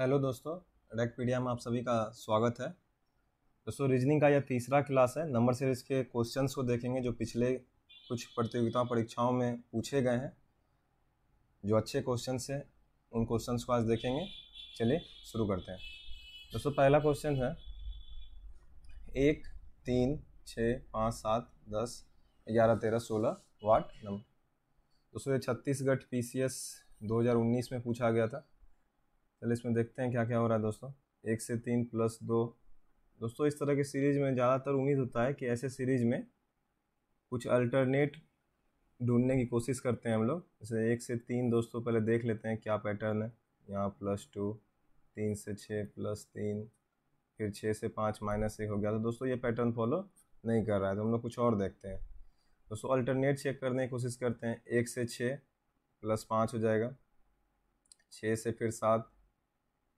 hello दोस्तों रेकपीडिया में आप सभी का स्वागत है दोस्तों रीजनिंग का यह तीसरा क्लास है नंबर सीरीज के क्वेश्चंस को देखेंगे जो पिछले कुछ प्रतियोगिता परीक्षाओं में पूछे गए हैं जो अच्छे क्वेश्चन हैं उन क्वेश्चंस को आज देखेंगे चलिए शुरू करते हैं दोस्तों पहला क्वेश्चन है एक तीन छः पाँच सात दस ग्यारह तेरह सोलह वाट नंबर दोस्तों ये छत्तीसगढ़ पी सी एस दो हज़ार उन्नीस में पूछा गया था चलो इसमें देखते हैं क्या क्या हो रहा है दोस्तों एक से तीन प्लस दो दोस्तों इस तरह के सीरीज़ में ज़्यादातर उम्मीद होता है कि ऐसे सीरीज़ में कुछ अल्टरनेट ढूंढने की कोशिश करते हैं हम लोग जैसे एक से तीन दोस्तों पहले देख लेते हैं क्या पैटर्न है यहाँ प्लस टू तीन से छः प्लस तीन फिर छः से पाँच माइनस एक हो गया तो दोस्तों ये पैटर्न फॉलो नहीं कर रहा है तो हम लोग कुछ और देखते हैं दोस्तों अल्टरनेट चेक करने की कोशिश करते हैं एक से छः प्लस पाँच हो जाएगा छः से फिर सात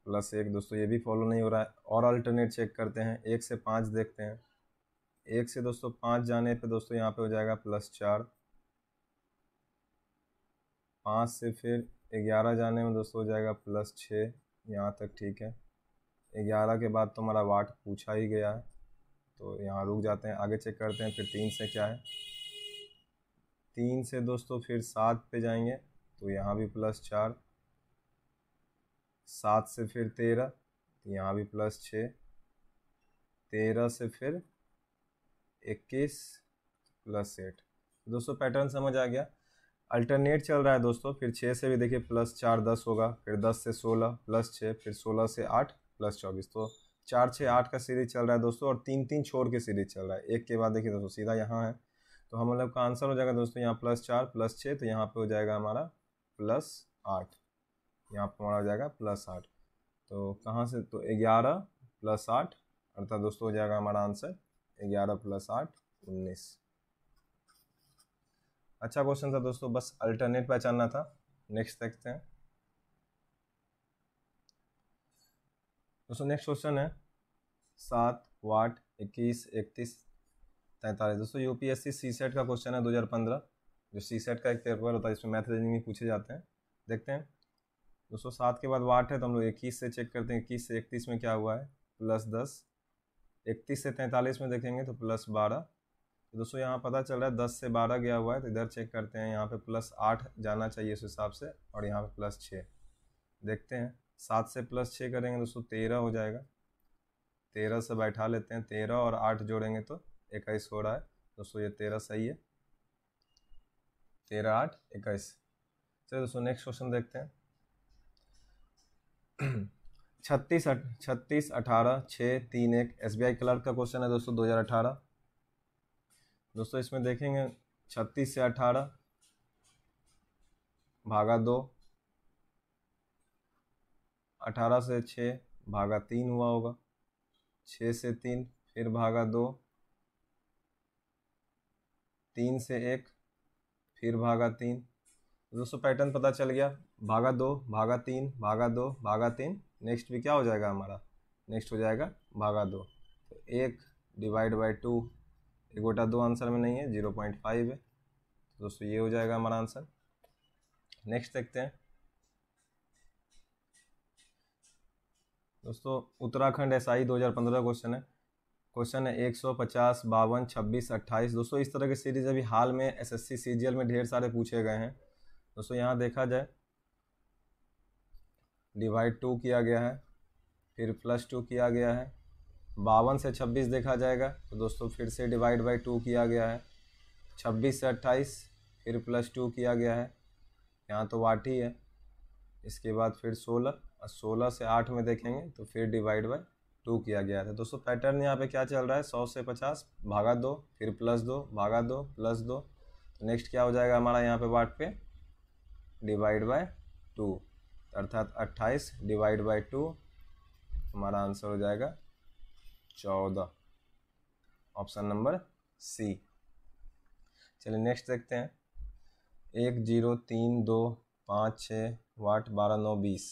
प्लस एक दोस्तों ये भी फॉलो नहीं हो रहा है और अल्टरनेट चेक करते हैं एक से पाँच देखते हैं एक से दोस्तों पाँच जाने पे दोस्तों यहाँ पे हो जाएगा प्लस चार पाँच से फिर ग्यारह जाने में दोस्तों हो जाएगा प्लस छः यहाँ तक ठीक है ग्यारह के बाद तो हमारा वाट पूछा ही गया है तो यहाँ रुक जाते हैं आगे चेक करते हैं फिर तीन से क्या है तीन से दोस्तों फिर सात पे जाएंगे तो यहाँ भी प्लस चार सात से फिर तेरह तो यहाँ भी प्लस छः तेरह से फिर इक्कीस प्लस एट तो दोस्तों पैटर्न समझ आ गया अल्टरनेट चल रहा है दोस्तों फिर छः से भी देखिए प्लस चार दस होगा फिर दस से सोलह प्लस छः फिर सोलह से आठ प्लस चौबीस तो चार छः आठ का सीरीज चल रहा है दोस्तों और तीन तीन छोड़ के सीरीज चल रहा है एक के बाद देखिए दोस्तों सीधा यहाँ है तो हम लोग मतलब का आंसर हो जाएगा दोस्तों यहाँ प्लस चार प्लस छः तो यहाँ पे हो जाएगा हमारा प्लस आठ यहाँ पर हमारा हो जाएगा प्लस आठ तो कहाँ से तो ग्यारह प्लस आठ अर्थात दोस्तों हो जाएगा हमारा आंसर ग्यारह प्लस आठ उन्नीस अच्छा क्वेश्चन था दोस्तों बस अल्टरनेट पहचानना था नेक्स्ट देखते हैं दोस्तों नेक्स्ट क्वेश्चन है सात वाट इक्कीस इकतीस तैंतालीस दोस्तों यूपीएससी सी सेट का क्वेश्चन है 2015 जो सी सेट का एक पेपर होता है जिसमें मैथ रीजनिंग भी पूछे जाते हैं देखते हैं दोस्तों सात के बाद वाट है तो हम लोग इक्कीस से चेक करते हैं इक्कीस से इकतीस में क्या हुआ है प्लस दस इकतीस से तैंतालीस में देखेंगे तो प्लस बारह तो दोस्तों यहाँ पता चल रहा है दस से बारह गया हुआ है तो इधर चेक करते हैं यहाँ पे प्लस आठ जाना चाहिए उस हिसाब से और यहाँ पे प्लस छः देखते हैं सात से प्लस छः करेंगे दोस्तों तेरह हो जाएगा तेरह से बैठा लेते हैं तेरह और आठ जोड़ेंगे तो इक्कीस हो रहा है दोस्तों ये तेरह सही है तेरह आठ इक्कीस चलिए दोस्तों नेक्स्ट क्वेश्चन देखते हैं छत्तीस छत्तीस अठारह छः तीन एक एस बी आई क्लर्क का क्वेश्चन है दोस्तों दो हजार अठारह दोस्तों इसमें देखेंगे छत्तीस से अठारह भागा दो अठारह से छः भागा तीन हुआ होगा छः से तीन फिर भागा दो तीन से एक फिर भागा तीन दोस्तों पैटर्न पता चल गया भागा दो भागा तीन भागा दो भागा तीन नेक्स्ट भी क्या हो जाएगा हमारा नेक्स्ट हो जाएगा भागा दो तो एक डिवाइड बाई टू एक गोटा दो आंसर में नहीं है जीरो पॉइंट फाइव है तो दोस्तों ये हो जाएगा हमारा आंसर नेक्स्ट देखते हैं दोस्तों उत्तराखंड एस आई दो क्वेश्चन है क्वेश्चन है एक सौ पचास बावन छब्बीस अट्ठाईस दोस्तों इस तरह के सीरीज अभी हाल में एसएससी सीजीएल में ढेर सारे पूछे गए हैं दोस्तों यहाँ देखा जाए डिवाइड टू किया गया है फिर प्लस टू किया गया है बावन से छब्बीस देखा जाएगा तो दोस्तों फिर से डिवाइड बाई टू किया गया है छब्बीस से अट्ठाईस फिर प्लस टू किया गया है यहाँ तो वाट ही है इसके बाद फिर सोलह और सोलह से आठ में देखेंगे तो फिर डिवाइड बाई टू किया गया था दोस्तों पैटर्न यहाँ पे क्या चल रहा है सौ से पचास भागा दो फिर प्लस दो भागा दो प्लस दो तो नेक्स्ट क्या हो जाएगा हमारा यहाँ पे वाट पे डिवाइड बाय टू अर्थात अट्ठाईस डिवाइड बाय टू हमारा आंसर हो जाएगा चौदह ऑप्शन नंबर सी चलिए नेक्स्ट देखते हैं एक जीरो तीन दो पाँच छः वाट बारह नौ बीस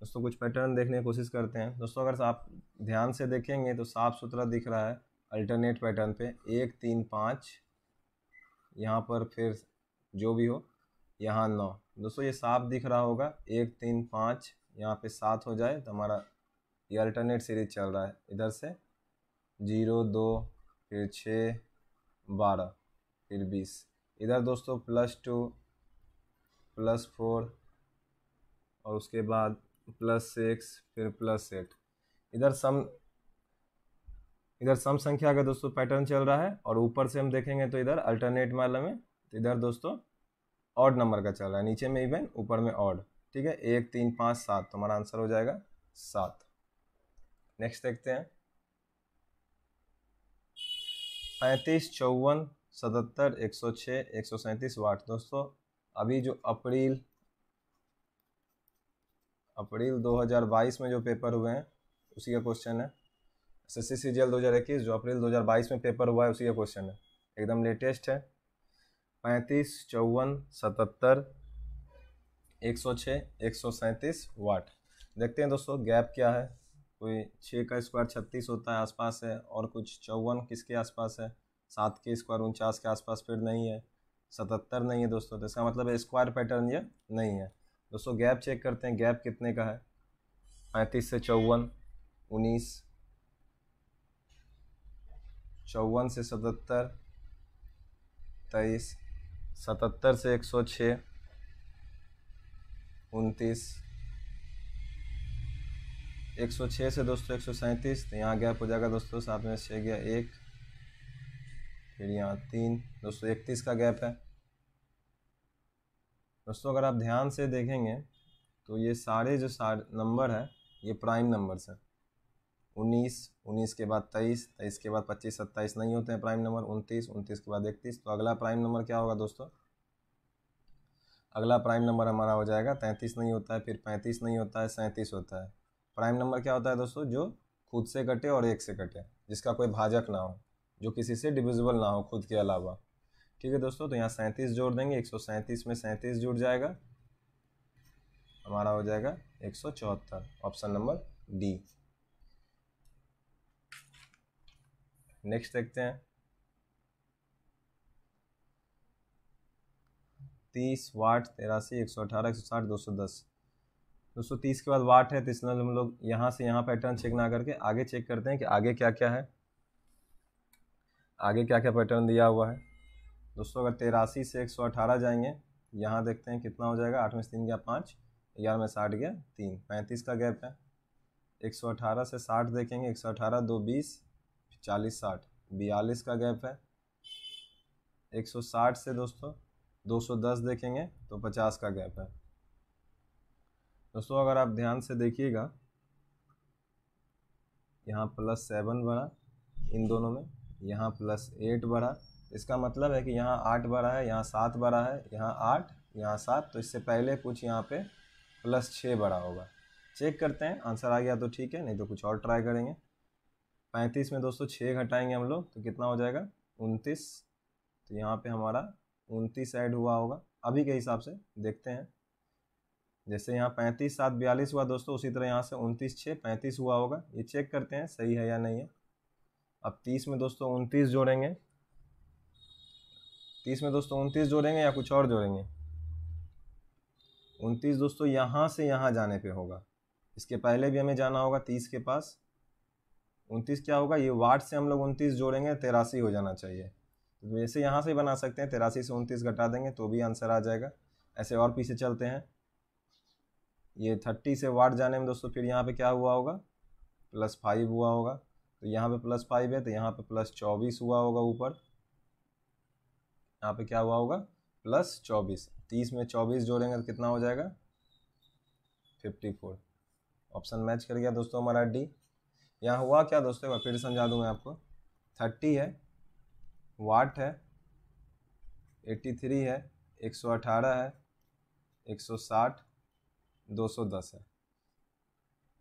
दोस्तों कुछ पैटर्न देखने की कोशिश करते हैं दोस्तों अगर आप ध्यान से देखेंगे तो साफ़ सुथरा दिख रहा है अल्टरनेट पैटर्न पे एक तीन पाँच यहाँ पर फिर जो भी हो यहाँ नौ दोस्तों ये साफ दिख रहा होगा एक तीन पाँच यहाँ पे सात हो जाए तो हमारा ये अल्टरनेट सीरीज चल रहा है इधर से जीरो दो फिर छः बारह फिर बीस इधर दोस्तों प्लस टू प्लस फोर और उसके बाद प्लस सिक्स फिर प्लस एट इधर सम इधर सम संख्या का दोस्तों पैटर्न चल रहा है और ऊपर से हम देखेंगे तो इधर अल्टरनेट माला में तो इधर दोस्तों ऑड नंबर का चल रहा है नीचे में इवन ऊपर में ऑड ठीक है एक तीन पाँच सात तो हमारा आंसर हो जाएगा सात नेक्स्ट देखते हैं पैंतीस चौवन सतहत्तर एक सौ छः एक सौ सैंतीस वाट दोस्तों अभी जो अप्रैल अप्रैल 2022 में जो पेपर हुए हैं उसी का क्वेश्चन है S S C C G L दो जो अप्रैल 2022 में पेपर हुआ है उसी का क्वेश्चन है एकदम लेटेस्ट है पैंतीस चौवन सतहत्तर एक सौ छः एक सौ सैंतीस वाट देखते हैं दोस्तों गैप क्या है कोई छः का स्क्वायर छत्तीस होता है आसपास है और कुछ चौवन किसके आसपास है सात के स्क्वायर उनचास के आसपास फिर नहीं है सतहत्तर नहीं है दोस्तों तो इसका मतलब स्क्वायर पैटर्न ये नहीं है दोस्तों गैप चेक करते हैं गैप कितने का है पैंतीस से चौवन उन्नीस चौवन से सतहत्तर तेईस सतहत्तर से एक सौ छः उनतीस एक सौ छः से दोस्तों एक सौ सैंतीस तो यहाँ गैप हो जाएगा दोस्तों साथ में छः गया एक फिर यहाँ तीन दोस्तों इकतीस का गैप है दोस्तों अगर आप ध्यान से देखेंगे तो ये सारे जो सारे नंबर है ये प्राइम नंबर्स हैं उन्नीस उन्नीस के बाद तेईस तेईस के बाद पच्चीस सत्ताईस नहीं होते हैं प्राइम नंबर उनतीस उनतीस के बाद इकतीस तो अगला प्राइम नंबर क्या होगा दोस्तों अगला प्राइम नंबर हमारा हो जाएगा तैंतीस नहीं होता है फिर पैंतीस नहीं होता है सैंतीस होता है प्राइम नंबर क्या होता है दोस्तों जो खुद से कटे और एक से कटे जिसका कोई भाजक ना हो जो किसी से डिविजिबल ना हो खुद के अलावा ठीक है दोस्तों तो यहाँ सैंतीस जोड़ देंगे एक सौ सैंतीस में सैंतीस जुड़ जाएगा हमारा हो जाएगा एक सौ चौहत्तर ऑप्शन नंबर डी नेक्स्ट देखते हैं तीस वाट तेरासी एक सौ अठारह एक सौ साठ दो सौ दस दो सौ तीस के बाद वाट है तो इसलिए हम लोग यहाँ से यहाँ पैटर्न चेक ना करके आगे चेक करते हैं कि आगे क्या क्या है आगे क्या क्या पैटर्न दिया हुआ है दोस्तों अगर तेरासी से एक सौ अठारह जाएंगे यहाँ देखते हैं कितना हो जाएगा आठ में से तीन गया पाँच ग्यारह में साठ गया तीन पैंतीस का गैप है एक सौ अठारह से साठ देखेंगे एक सौ अठारह दो बीस चालीस साठ बयालीस का गैप है 160 से दोस्तों 210 देखेंगे तो 50 का गैप है दोस्तों अगर आप ध्यान से देखिएगा यहाँ प्लस सेवन बढ़ा इन दोनों में यहाँ प्लस एट बढ़ा इसका मतलब है कि यहाँ आठ बढ़ा है यहाँ सात बढ़ा है यहाँ आठ यहाँ सात तो इससे पहले कुछ यहाँ पे प्लस छः बढ़ा होगा चेक करते हैं आंसर आ गया तो ठीक है नहीं तो कुछ और ट्राई करेंगे पैंतीस में दोस्तों छः घटाएंगे हम लोग तो कितना हो जाएगा उनतीस तो यहाँ पे हमारा उनतीस ऐड हुआ होगा अभी के हिसाब से देखते हैं जैसे यहाँ पैंतीस सात बयालीस हुआ दोस्तों उसी तरह यहाँ से उनतीस छः पैंतीस हुआ होगा ये चेक करते हैं सही है या नहीं है अब तीस में दोस्तों उनतीस जोड़ेंगे तीस में दोस्तों उनतीस जोड़ेंगे या कुछ और जोड़ेंगे उनतीस दोस्तों यहाँ से यहाँ जाने पर होगा इसके पहले भी हमें जाना होगा तीस के पास उनतीस क्या होगा ये वाट से हम लोग उनतीस जोड़ेंगे तेरासी हो जाना चाहिए तो वैसे यहाँ से ही बना सकते हैं तेरासी से उनतीस घटा देंगे तो भी आंसर आ जाएगा ऐसे और पीछे चलते हैं ये थर्टी से वाट जाने में दोस्तों फिर यहाँ पे क्या हुआ होगा प्लस फाइव हुआ होगा तो यहाँ पे प्लस फाइव है तो यहाँ पे प्लस चौबीस हुआ होगा ऊपर यहाँ पे क्या हुआ होगा प्लस चौबीस तीस में चौबीस जोड़ेंगे तो कितना हो जाएगा फिफ्टी फोर ऑप्शन मैच कर गया दोस्तों हमारा डी यहाँ हुआ क्या दोस्तों मैं फिर समझा दूँ मैं आपको थर्टी है वाट है एट्टी थ्री है एक सौ अठारह है एक सौ साठ दो सौ दस है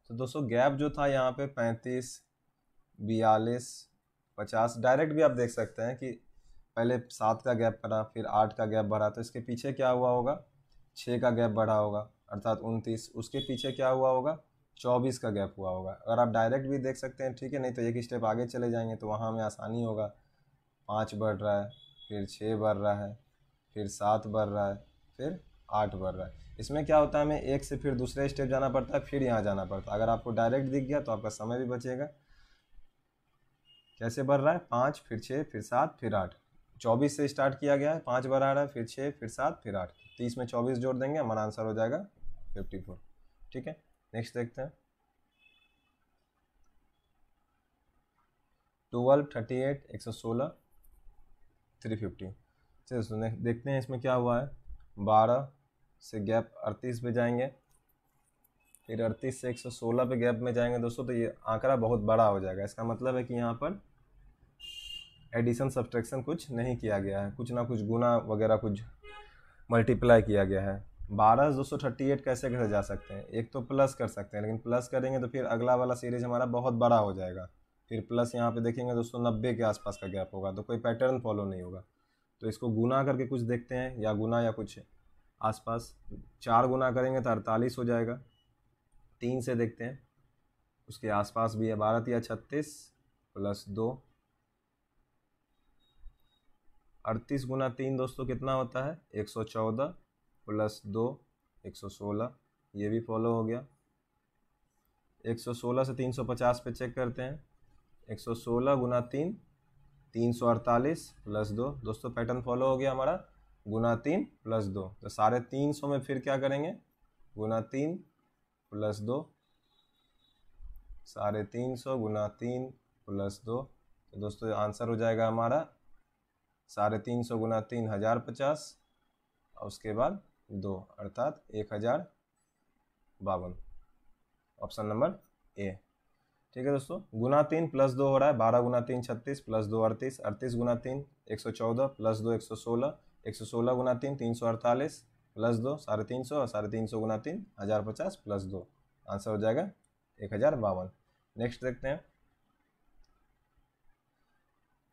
तो दोस्तों गैप जो था यहाँ पे पैंतीस बयालीस पचास डायरेक्ट भी आप देख सकते हैं कि पहले सात का गैप बढ़ा फिर आठ का गैप बढ़ा तो इसके पीछे क्या हुआ होगा छः का गैप बढ़ा होगा अर्थात उनतीस उसके पीछे क्या हुआ होगा चौबीस का गैप हुआ होगा अगर आप डायरेक्ट भी देख सकते हैं ठीक है नहीं तो एक स्टेप आगे चले जाएंगे तो वहाँ हमें आसानी होगा पाँच बढ़ रहा है फिर छः बढ़ रहा है फिर सात बढ़ रहा है फिर आठ बढ़ रहा है इसमें क्या होता है हमें एक से फिर दूसरे स्टेप जाना पड़ता है फिर यहाँ जाना पड़ता है अगर आपको डायरेक्ट दिख गया तो आपका समय भी बचेगा कैसे बढ़ रहा है पाँच फिर छः फिर सात फिर आठ चौबीस से स्टार्ट किया गया है पाँच बढ़ आ रहा है फिर छः फिर सात फिर आठ तीस तो में चौबीस जोड़ देंगे हमारा आंसर हो जाएगा फिफ्टी फोर ठीक है नेक्स्ट देखते हैं ट्वेल्व थर्टी एट एक सौ सोलह थ्री फिफ्टी चलिए देखते हैं इसमें क्या हुआ है बारह से गैप अड़तीस पे जाएंगे फिर अड़तीस से एक सौ सोलह पे गैप में जाएंगे दोस्तों तो ये आंकड़ा बहुत बड़ा हो जाएगा इसका मतलब है कि यहाँ पर एडिशन सब्ट्रैक्शन कुछ नहीं किया गया है कुछ ना कुछ गुना वगैरह कुछ मल्टीप्लाई किया गया है बारह दो सौ थर्टी एट कैसे कैसे जा सकते हैं एक तो प्लस कर सकते हैं लेकिन प्लस करेंगे तो फिर अगला वाला सीरीज हमारा बहुत बड़ा हो जाएगा फिर प्लस यहाँ पे देखेंगे दो सौ नब्बे के आसपास का गैप होगा तो कोई पैटर्न फॉलो नहीं होगा तो इसको गुना करके कुछ देखते हैं या गुना या कुछ आसपास चार गुना करेंगे तो अड़तालीस हो जाएगा तीन से देखते हैं उसके आसपास भी है बारह या छत्तीस प्लस दो अड़तीस गुना तीन दोस्तों कितना होता है एक सौ चौदह प्लस दो एक सौ सोलह ये भी फॉलो हो गया एक सौ सोलह से तीन सौ पचास पे चेक करते हैं एक सौ सोलह गुना तीन तीन सौ अड़तालीस प्लस दो दोस्तों पैटर्न फॉलो हो गया हमारा गुना तीन प्लस दो तो साढ़े तीन सौ में फिर क्या करेंगे गुना तीन प्लस दो साढ़े तीन सौ गुना तीन प्लस दो तो दोस्तों आंसर हो जाएगा हमारा साढ़े तीन सौ गुना तीन हज़ार पचास और उसके बाद दो अर्थात एक हज़ार बावन ऑप्शन नंबर ए ठीक है दोस्तों गुना तीन प्लस दो हो रहा है बारह गुना तीन छत्तीस प्लस दो अड़तीस अड़तीस गुना तीन एक सौ चौदह प्लस दो एक सौ सोलह एक सौ सोलह गुना तीन तीन सौ अड़तालीस प्लस दो साढ़े तीन सौ और साढ़े तीन सौ गुना तीन हज़ार पचास प्लस दो आंसर हो जाएगा एक हज़ार बावन नेक्स्ट देखते हैं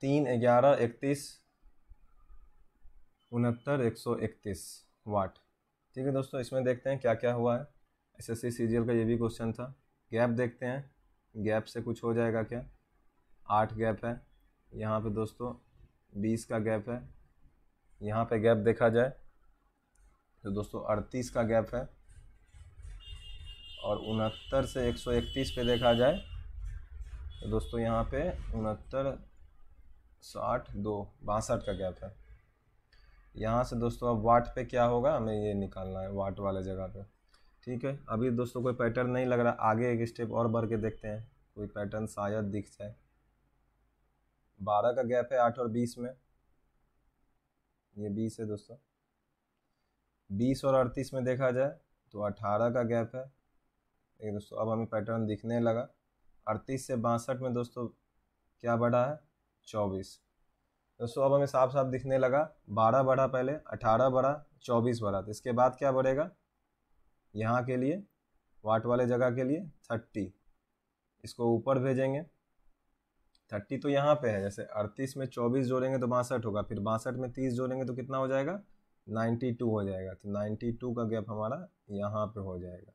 तीन ग्यारह इकतीस उनहत्तर एक सौ इकतीस वाट ठीक है दोस्तों इसमें देखते हैं क्या क्या हुआ है एस एस का ये भी क्वेश्चन था गैप देखते हैं गैप से कुछ हो जाएगा क्या आठ गैप है यहाँ पे दोस्तों बीस का गैप है यहाँ पे गैप देखा जाए तो दोस्तों अड़तीस का गैप है और उनहत्तर से एक सौ इकतीस पे देखा जाए तो दोस्तों यहाँ पे उनहत्तर साठ दो बासठ का गैप है यहाँ से दोस्तों अब वाट पे क्या होगा हमें ये निकालना है वाट वाले जगह पे ठीक है अभी दोस्तों कोई पैटर्न नहीं लग रहा आगे एक स्टेप और बढ़ के देखते हैं कोई पैटर्न शायद दिख जाए बारह का गैप है आठ और बीस में ये बीस है दोस्तों बीस और अड़तीस में देखा जाए तो अठारह का गैप है एक दोस्तों अब हमें पैटर्न दिखने लगा अड़तीस से बासठ में दोस्तों क्या बढ़ा है चौबीस दोस्तों अब हमें साफ साफ दिखने लगा बारह बढ़ा पहले अठारह बढ़ा चौबीस बढ़ा तो इसके बाद क्या बढ़ेगा यहाँ के लिए वाट वाले जगह के लिए थर्टी इसको ऊपर भेजेंगे थर्टी तो यहाँ पे है जैसे अड़तीस में चौबीस जोड़ेंगे तो बासठ होगा फिर बासठ में तीस जोड़ेंगे तो कितना हो जाएगा नाइन्टी टू हो जाएगा तो नाइन्टी टू का गैप हमारा यहाँ पे हो जाएगा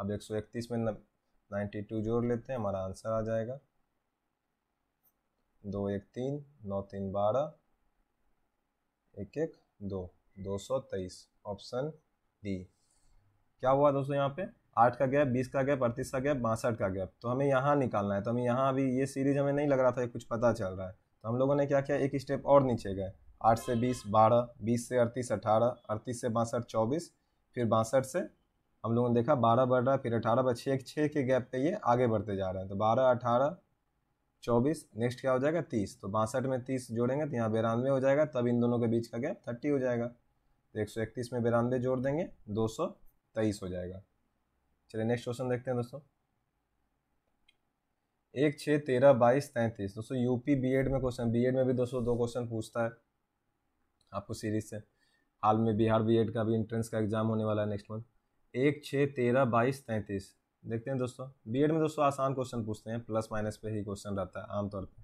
अब एक सौ इकतीस में नाइन्टी टू जोड़ लेते हैं हमारा आंसर आ जाएगा दो एक तीन नौ तीन बारह एक एक दो दो सौ तेईस ऑप्शन डी क्या हुआ दोस्तों यहाँ पे आठ का गैप बीस का गैप अड़तीस का गैप बासठ का गैप तो हमें यहाँ निकालना है तो हमें यहाँ अभी ये सीरीज हमें नहीं लग रहा था कुछ पता चल रहा है तो हम लोगों ने क्या किया एक स्टेप और नीचे गए आठ से बीस बारह बीस से अड़तीस अठारह अड़तीस से बासठ चौबीस फिर बासठ से हम लोगों ने देखा बारह बढ़ रहा है फिर अठारह पर छः छः के गैप पे ये आगे बढ़ते जा रहे हैं तो बारह अठारह चौबीस नेक्स्ट क्या हो जाएगा तीस तो बासठ में तीस जोड़ेंगे तो यहाँ बिरानवे हो जाएगा तब इन दोनों के बीच का गैप थर्टी हो जाएगा तो एक सौ इकतीस में बिरानवे जोड़ देंगे दो सौ तेईस हो जाएगा चलिए नेक्स्ट क्वेश्चन देखते हैं दोस्तों एक छः तेरह बाईस तैंतीस दोस्तों यूपी बीएड में क्वेश्चन बीएड में भी दोस्तों दो क्वेश्चन पूछता है आपको सीरीज से हाल में बिहार बीएड का भी एंट्रेंस का एग्जाम होने वाला है नेक्स्ट मंथ एक छः तेरह बाईस तैंतीस देखते हैं दोस्तों बी में दोस्तों आसान क्वेश्चन पूछते हैं प्लस माइनस पे ही क्वेश्चन रहता है आमतौर पर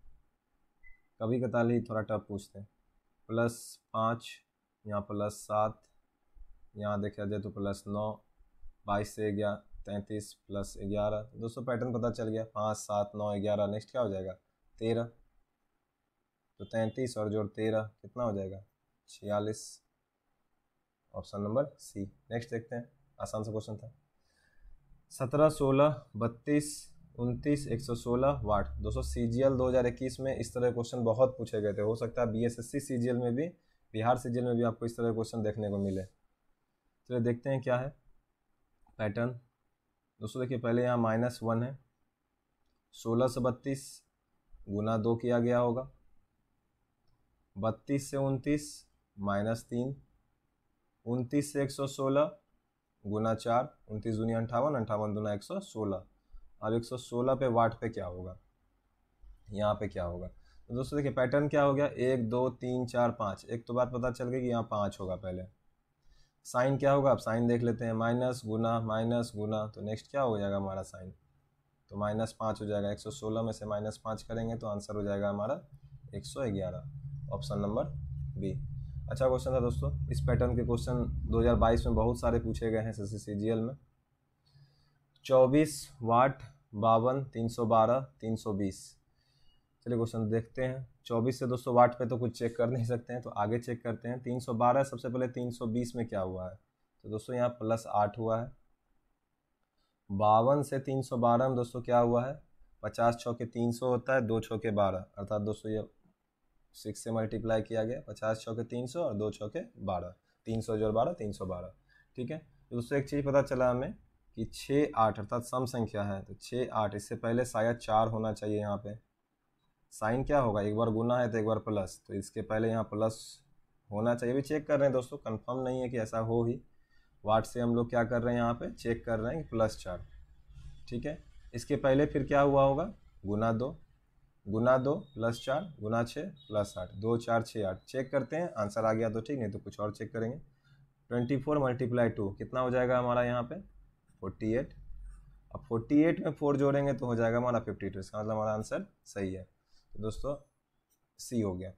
कभी कताल ही थोड़ा टफ पूछते हैं प्लस पाँच यहाँ प्लस सात यहाँ देखा जाए तो प्लस नौ बाईस से ग्यारह तैंतीस प्लस ग्यारह दोस्तों पैटर्न पता चल गया पाँच सात नौ ग्यारह नेक्स्ट क्या हो जाएगा तेरह तो तैंतीस और जोड़ तेरह कितना हो जाएगा छियालीस ऑप्शन नंबर सी नेक्स्ट देखते हैं आसान सा क्वेश्चन था सत्रह सोलह बत्तीस उनतीस एक सौ सोलह वाट दोस्तों सी जी एल दो हज़ार इक्कीस में इस तरह के क्वेश्चन बहुत पूछे गए थे हो सकता है B S S C C G L में भी बिहार सी जी एल में भी आपको इस तरह के क्वेश्चन देखने को मिले चलिए तो देखते हैं क्या है पैटर्न दोस्तों देखिए पहले यहाँ माइनस वन है सोलह से बत्तीस गुना दो किया गया होगा बत्तीस से उनतीस माइनस तीन उनतीस से एक सौ सोलह गुना चार उनतीस दुनिया अंठावन अंठावन दुना एक सौ सोलह अब एक सौ सोलह पे वाट पे क्या होगा यहाँ पे क्या होगा तो दोस्तों देखिए पैटर्न क्या हो गया एक दो तीन चार पाँच एक तो बात पता चल गई कि यहाँ पाँच होगा पहले साइन क्या होगा आप साइन देख लेते हैं माइनस गुना माइनस गुना तो नेक्स्ट क्या हो जाएगा हमारा साइन तो माइनस पाँच हो जाएगा एक सौ सोलह में से माइनस पाँच करेंगे तो आंसर हो जाएगा हमारा एक सौ ग्यारह ऑप्शन नंबर बी अच्छा क्वेश्चन था दोस्तों इस पैटर्न के क्वेश्चन 2022 में बहुत सारे पूछे गए हैं सी में 24 वाट बावन 312 320 चलिए क्वेश्चन देखते हैं 24 से दोस्तों वाट पे तो कुछ चेक कर नहीं सकते हैं तो आगे चेक करते हैं 312 सबसे पहले 320 में क्या हुआ है तो दोस्तों यहाँ प्लस आठ हुआ है बावन से तीन में दोस्तों क्या हुआ है पचास छः के तीन सौ होता है दो छः के बारह अर्थात दोस्तों ये सिक्स से मल्टीप्लाई किया गया पचास चौके तीन सौ और दो चौके बारह तीन सौ जो बारह तीन सौ बारह ठीक है दोस्तों एक चीज़ पता चला हमें कि छः आठ अर्थात सम संख्या है तो छः आठ इससे पहले शायद चार होना चाहिए यहाँ पे साइन क्या होगा एक बार गुना है तो एक बार प्लस तो इसके पहले यहाँ प्लस होना चाहिए अभी चेक कर रहे हैं दोस्तों कन्फर्म नहीं है कि ऐसा हो ही वाट से हम लोग क्या कर रहे हैं यहाँ पे चेक कर रहे हैं कि प्लस चार ठीक है इसके पहले फिर क्या हुआ होगा गुना दो गुना दो प्लस चार गुना छः प्लस आठ दो चार छः आठ चेक करते हैं आंसर आ गया तो ठीक नहीं तो कुछ और चेक करेंगे ट्वेंटी फोर मल्टीप्लाई टू कितना हो जाएगा हमारा यहाँ पे फोर्टी एट अब फोर्टी एट में फोर जोड़ेंगे तो हो जाएगा हमारा फिफ्टी टू इसका मतलब हमारा आंसर सही है तो दोस्तों सी हो गया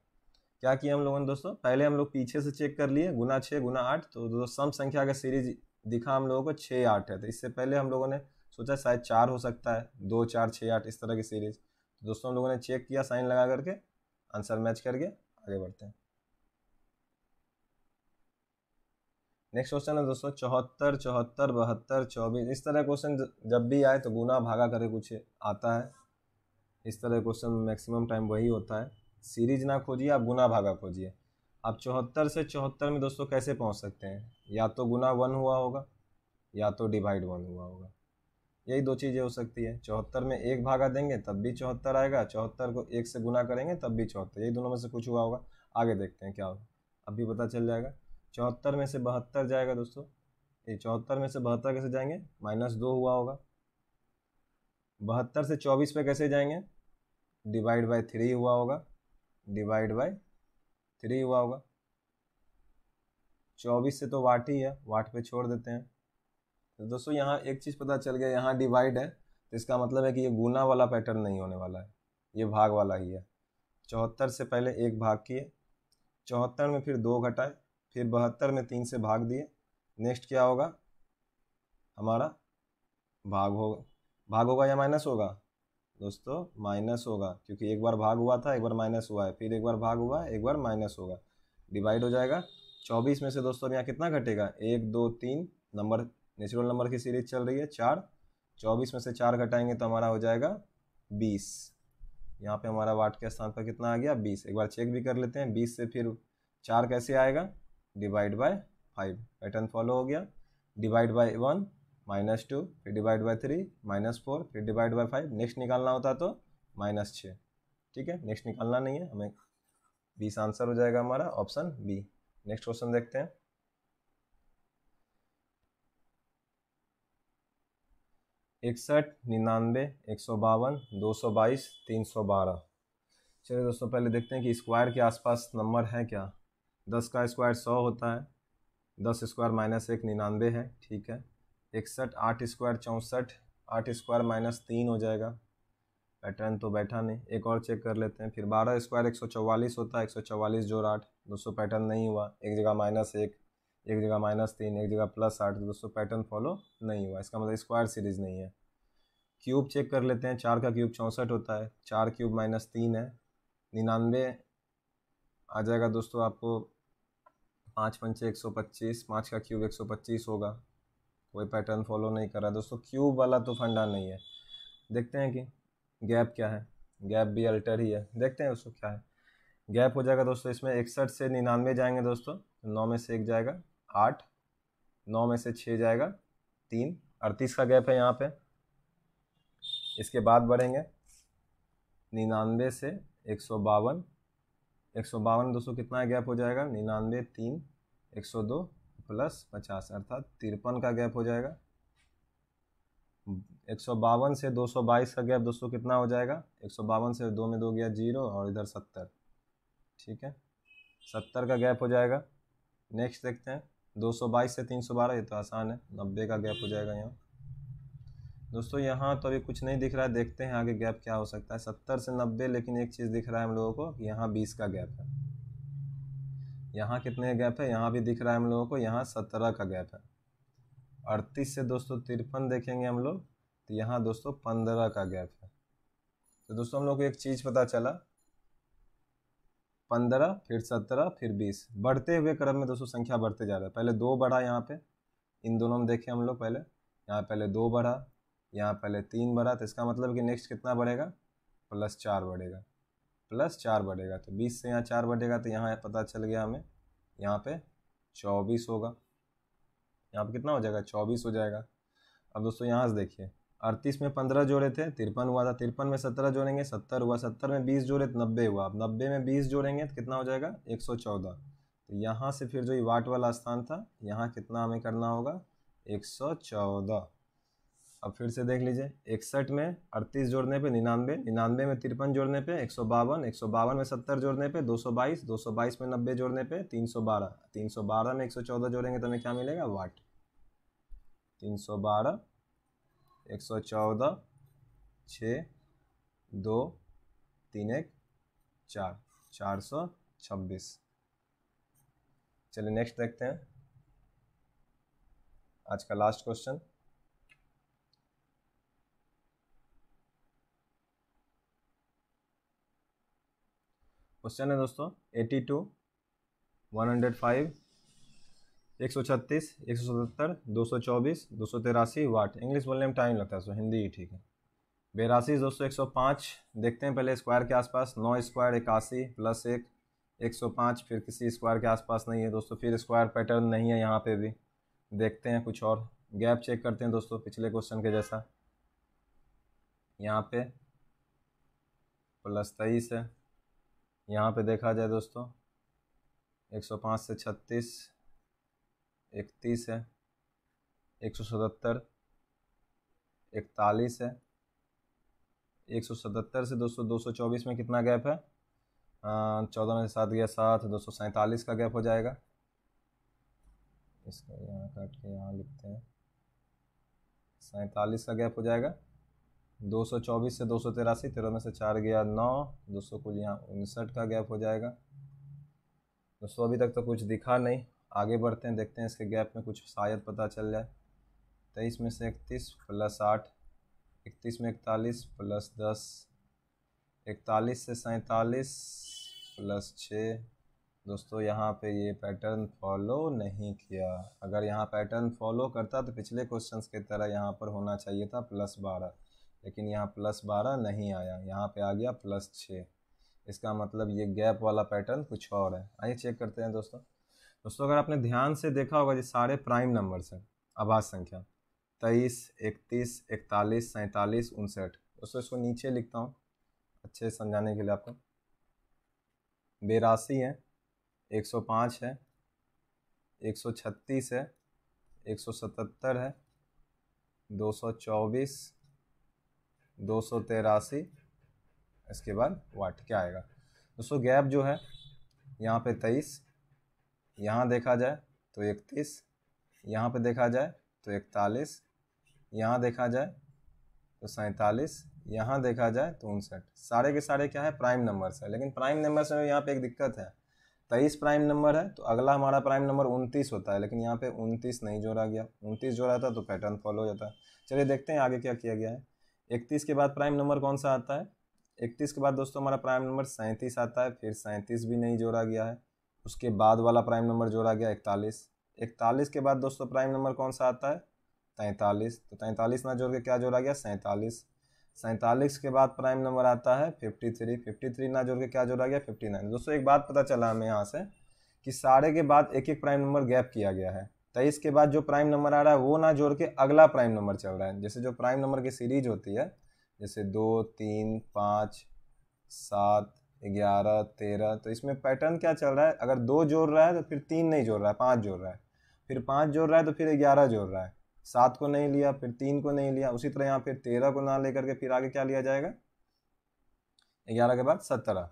क्या किया हम लोगों ने दोस्तों पहले हम लोग पीछे से चेक कर लिए गुना छः गुना आठ तो दोस्तों सम संख्या का सीरीज दिखा हम लोगों को छः आठ है तो इससे पहले हम लोगों ने सोचा शायद चार हो सकता है दो चार छः आठ इस तरह की सीरीज़ दोस्तों हम लोगों ने चेक किया साइन लगा करके आंसर मैच करके आगे बढ़ते हैं नेक्स्ट क्वेश्चन है दोस्तों चौहत्तर चौहत्तर बहत्तर चौबीस इस तरह क्वेश्चन जब भी आए तो गुना भागा करके कुछ आता है इस तरह क्वेश्चन मैक्सिमम टाइम वही होता है सीरीज ना खोजिए आप गुना भागा खोजिए आप चौहत्तर से चौहत्तर में दोस्तों कैसे पहुंच सकते हैं या तो गुना वन हुआ होगा या तो डिवाइड वन हुआ होगा यही दो चीज़ें हो सकती है चौहत्तर में एक भागा देंगे तब भी चौहत्तर आएगा चौहत्तर को एक से गुना करेंगे तब भी चौहत्तर यही दोनों में से कुछ हुआ होगा आगे देखते हैं क्या होगा अब भी पता चल जाएगा चौहत्तर में से बहत्तर जाएगा दोस्तों ये चौहत्तर में से बहत्तर कैसे जाएंगे माइनस दो हुआ होगा बहत्तर से चौबीस पे कैसे जाएंगे डिवाइड बाई थ्री हुआ होगा डिवाइड बाई थ्री हुआ होगा चौबीस से तो वाट ही है वाट पे छोड़ देते हैं तो दोस्तों यहाँ एक चीज़ पता चल गया यहाँ डिवाइड है तो इसका मतलब है कि ये गुना वाला पैटर्न नहीं होने वाला है ये भाग वाला ही है चौहत्तर से पहले एक भाग किए चौहत्तर में फिर दो घटाए फिर बहत्तर में तीन से भाग दिए नेक्स्ट क्या होगा हमारा भाग होगा भाग होगा या माइनस होगा दोस्तों माइनस होगा क्योंकि एक बार भाग हुआ था एक बार माइनस हुआ है फिर एक बार भाग हुआ है एक बार माइनस होगा डिवाइड हो जाएगा चौबीस में से दोस्तों यहाँ कितना घटेगा एक दो तीन नंबर नेचुरल नंबर की सीरीज चल रही है चार चौबीस में से चार घटाएंगे तो हमारा हो जाएगा बीस यहाँ पे हमारा वाट के स्थान पर कितना आ गया बीस एक बार चेक भी कर लेते हैं बीस से फिर चार कैसे आएगा divide by five pattern follow हो गया divide by one minus two फिर divide by three minus four फिर डिवाइड बाय फाइव नेक्स्ट निकालना होता तो माइनस छः ठीक है नेक्स्ट निकालना नहीं है हमें बीस आंसर हो जाएगा हमारा ऑप्शन बी नेक्स्ट क्वेश्चन देखते हैं इकसठ निन्यानवे एक सौ बावन दो सौ बाईस तीन सौ बारह चलिए दोस्तों पहले देखते हैं कि स्क्वायर के आसपास नंबर है क्या दस का स्क्वायर सौ होता है दस स्क्वायर माइनस एक निन्यानवे है ठीक है इकसठ आठ स्क्वायर चौंसठ आठ स्क्वायर माइनस तीन हो जाएगा पैटर्न तो बैठा नहीं एक और चेक कर लेते हैं फिर बारह स्क्वायर एक सौ चौवालीस होता है एक सौ चौवालीस जोड़ आठ दोस्तों पैटर्न नहीं हुआ एक जगह माइनस एक एक जगह माइनस तीन एक जगह प्लस आठ तो दोस्तों पैटर्न फॉलो नहीं हुआ इसका मतलब स्क्वायर सीरीज नहीं है क्यूब चेक कर लेते हैं चार का क्यूब चौंसठ होता है चार क्यूब माइनस तीन है निन्यानवे आ जाएगा दोस्तों आपको पाँच पंचे एक सौ पच्चीस पाँच का क्यूब एक सौ पच्चीस होगा कोई पैटर्न फॉलो नहीं कर रहा दोस्तों क्यूब वाला तो फंडा नहीं है देखते हैं कि गैप क्या है गैप भी अल्टर ही है देखते हैं उसको क्या है गैप हो जाएगा दोस्तों इसमें इकसठ से निन्यानवे जाएंगे दोस्तों नौ में से एक जाएगा आठ नौ में से छः जाएगा तीन अड़तीस का गैप है यहाँ पे इसके बाद बढ़ेंगे निन्यानवे से एक सौ बावन एक सौ बावन दो सौ कितना गैप हो जाएगा निन्यानवे तीन एक सौ दो प्लस पचास अर्थात तिरपन का गैप हो जाएगा एक सौ बावन से दो सौ बाईस का गैप दो सौ कितना हो जाएगा एक सौ बावन से दो में दो गया जीरो और इधर सत्तर ठीक है सत्तर का गैप हो जाएगा नेक्स्ट देखते हैं दो सौ बाईस से तीन सौ बारह ये तो आसान है नब्बे का गैप हो जाएगा यहाँ दोस्तों यहाँ तो अभी कुछ नहीं दिख रहा है देखते हैं आगे गैप क्या हो सकता है सत्तर से नब्बे लेकिन एक चीज़ दिख रहा है हम लोगों को यहाँ बीस का गैप है यहाँ कितने गैप है यहाँ भी दिख रहा है हम लोगों को यहाँ सत्रह का गैप है अड़तीस से दोस्तों तिरपन देखेंगे हम लोग तो यहाँ दोस्तों पंद्रह का गैप है तो दोस्तों हम लोग को एक चीज़ पता चला पंद्रह फिर सत्रह फिर बीस बढ़ते हुए क्रम में दोस्तों संख्या बढ़ते जा रहा है पहले दो बढ़ा यहाँ पे इन दोनों में देखे हम लोग पहले यहाँ पहले दो बढ़ा यहाँ पहले तीन बढ़ा तो इसका मतलब कि नेक्स्ट कितना बढ़ेगा प्लस चार बढ़ेगा प्लस चार बढ़ेगा तो बीस से यहाँ चार बढ़ेगा तो यहाँ पता चल गया हमें यहाँ पे चौबीस होगा यहाँ पे कितना हो जाएगा चौबीस हो जाएगा अब दोस्तों यहाँ से देखिए अड़तीस में पंद्रह जोड़े थे तिरपन हुआ था तिरपन में सत्रह जोड़ेंगे सत्तर हुआ सत्तर में बीस जोड़े तो नब्बे हुआ अब नब्बे में बीस जोड़ेंगे तो कितना हो जाएगा एक सौ चौदह तो यहाँ से फिर जो ये वाट वाला स्थान था यहाँ कितना हमें करना होगा एक सौ चौदह अब फिर से देख लीजिए इकसठ में अड़तीस जोड़ने पर निन्यानवे निन्यानवे में तिरपन जोड़ने पर एक सौ बावन एक सौ बावन में सत्तर जोड़ने पर दो सौ बाईस दो सौ बाईस में नब्बे जोड़ने पर तीन सौ बारह तीन सौ बारह में एक सौ चौदह जोड़ेंगे तो हमें क्या मिलेगा वाट तीन सौ बारह एक सौ चौदह छ दो तीन एक चार चार सौ छब्बीस चलिए नेक्स्ट देखते हैं आज का लास्ट क्वेश्चन क्वेश्चन है दोस्तों eighty two one hundred five एक सौ छत्तीस एक सौ सतहत्तर दो सौ चौबीस दो सौ तिरासी वाट इंग्लिश बोलने में टाइम लगता है सो हिंदी ही ठीक है बेरासी दोस्तों एक सौ पाँच देखते हैं पहले स्क्वायर के आसपास नौ स्क्वायर इक्यासी प्लस एक एक सौ पाँच फिर किसी स्क्वायर के आसपास नहीं है दोस्तों फिर स्क्वायर पैटर्न नहीं है यहाँ पे भी देखते हैं कुछ और गैप चेक करते हैं दोस्तों पिछले क्वेश्चन के जैसा यहाँ पे प्लस तेईस है यहाँ पे देखा जाए दोस्तों एक सौ पाँच से छत्तीस इकतीस है एक सौ सतहत्तर इकतालीस है एक सौ सतहत्तर से दोस्तों दो सौ चौबीस में कितना गैप है चौदह में से सात गया सात दो सौ सैंतालीस का गैप हो जाएगा इसको यहाँ काट के यहाँ लिखते हैं सैंतालीस का गैप हो जाएगा दो सौ चौबीस से दो सौ तिरासी तेरह में से चार गया नौ दो सौ कुल यहाँ उनसठ का गैप हो जाएगा दोस्तों अभी तक तो कुछ दिखा नहीं आगे बढ़ते हैं देखते हैं इसके गैप में कुछ शायद पता चल जाए तेईस में से इकतीस प्लस आठ इकतीस में इकतालीस प्लस दस इकतालीस से सैंतालीस प्लस छः दोस्तों यहाँ पे ये पैटर्न फॉलो नहीं किया अगर यहाँ पैटर्न फॉलो करता तो पिछले क्वेश्चन की तरह यहाँ पर होना चाहिए था प्लस बारह लेकिन यहाँ प्लस बारह नहीं आया यहाँ पे आ गया प्लस छः इसका मतलब ये गैप वाला पैटर्न कुछ और है आइए चेक करते हैं दोस्तों दोस्तों अगर आपने ध्यान से देखा होगा ये सारे प्राइम नंबर्स हैं आवास संख्या तेईस इकतीस इकतालीस सैंतालीस उनसठ दोस्तों इसको नीचे लिखता हूँ अच्छे से समझाने के लिए आपको बेरासी है एक सौ पाँच है एक सौ छत्तीस है एक सौ सतहत्तर है दो सौ चौबीस दो सौ तेरासी इसके बाद वाट क्या आएगा दोस्तों गैप जो है यहाँ पे तेईस यहाँ देखा जाए तो इकतीस यहाँ पे देखा जाए तो इकतालीस यहाँ देखा जाए तो सैंतालीस यहाँ देखा जाए तो उनसठ सारे के सारे क्या है प्राइम नंबर्स है लेकिन प्राइम नंबर्स में यहाँ पे एक दिक्कत है तेईस प्राइम नंबर है तो अगला हमारा प्राइम नंबर उनतीस होता है लेकिन यहाँ पे उनतीस नहीं जोड़ा गया उनतीस जोड़ा था तो पैटर्न फॉलो हो जाता है चलिए देखते हैं आगे क्या किया गया है इकतीस के बाद प्राइम नंबर कौन सा आता है इकतीस के बाद दोस्तों हमारा प्राइम नंबर सैंतीस आता है फिर सैंतीस भी नहीं जोड़ा गया है उसके बाद वाला प्राइम नंबर जोड़ा गया इकतालीस इकतालीस के बाद दोस्तों प्राइम नंबर कौन सा आता है तैंतालीस तो तैंतालीस ना जोड़ के क्या जोड़ा गया सैंतालीस सैंतालीस के बाद प्राइम नंबर आता है फिफ्टी थ्री फिफ्टी थ्री ना जोड़ के क्या जोड़ा गया फिफ्टी नाइन दोस्तों एक बात पता चला हमें यहाँ से कि साढ़े के बाद एक एक प्राइम नंबर गैप किया गया है तेईस के बाद जो प्राइम नंबर आ रहा है वो ना जोड़ के अगला प्राइम नंबर चल रहा है जैसे जो प्राइम नंबर की सीरीज होती है जैसे दो तीन पाँच सात ग्यारह तेरह तो इसमें पैटर्न क्या चल रहा है अगर दो जोड़ रहा है तो फिर तीन नहीं जोड़ रहा है पाँच जोड़ रहा है फिर पाँच जोड़ रहा है तो फिर ग्यारह जोड़ रहा है सात को नहीं लिया फिर तीन को नहीं लिया उसी तरह यहाँ फिर तेरह को ना लेकर के फिर आगे क्या लिया जाएगा ग्यारह के बाद सत्रह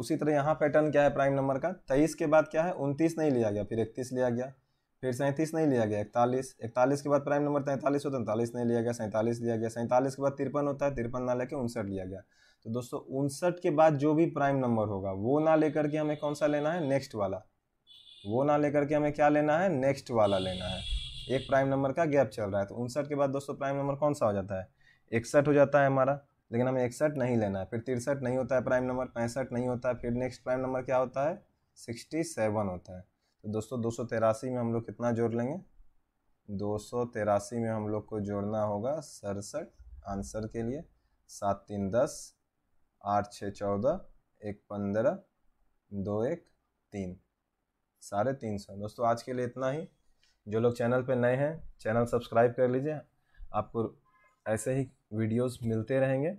उसी तरह यहाँ पैटर्न क्या है प्राइम नंबर का तेईस के बाद क्या है उनतीस नहीं लिया गया फिर इकतीस लिया गया फिर सैंतीस नहीं लिया गया इकतालीस इकतालीस के बाद प्राइम नंबर तैंतालीस होता है तैंतालीस नहीं लिया गया सैंतालीस लिया गया सैंतालीस के बाद तिरपन होता है तिरपन ना लेके उनसठ लिया गया तो दोस्तों उनसठ के बाद जो भी प्राइम नंबर होगा वो ना लेकर के हमें कौन सा लेना है नेक्स्ट वाला वो ना लेकर के हमें क्या लेना है नेक्स्ट वाला लेना है एक प्राइम नंबर का गैप चल रहा है तो उनसठ के बाद दोस्तों प्राइम नंबर कौन सा हो जाता है इकसठ हो जाता है हमारा लेकिन हमें इकसठ नहीं लेना है फिर तिरसठ नहीं होता है प्राइम नंबर पैंसठ नहीं होता है फिर नेक्स्ट प्राइम नंबर क्या होता है सिक्सटी सेवन होता है तो दोस्तों दो सौ तेरासी में हम लोग कितना जोड़ लेंगे दो सौ तेरासी में हम लोग को जोड़ना होगा सड़सठ आंसर के लिए सात तीन दस आठ छः चौदह एक पंद्रह दो एक तीन साढ़े तीन सौ दोस्तों आज के लिए इतना ही जो लोग चैनल पे नए हैं चैनल सब्सक्राइब कर लीजिए आपको ऐसे ही वीडियोस मिलते रहेंगे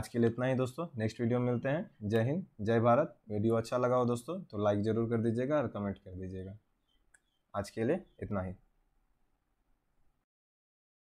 आज के लिए इतना ही दोस्तों नेक्स्ट वीडियो में मिलते हैं जय हिंद जय भारत वीडियो अच्छा लगा हो दोस्तों तो लाइक ज़रूर कर दीजिएगा और कमेंट कर दीजिएगा आज के लिए इतना ही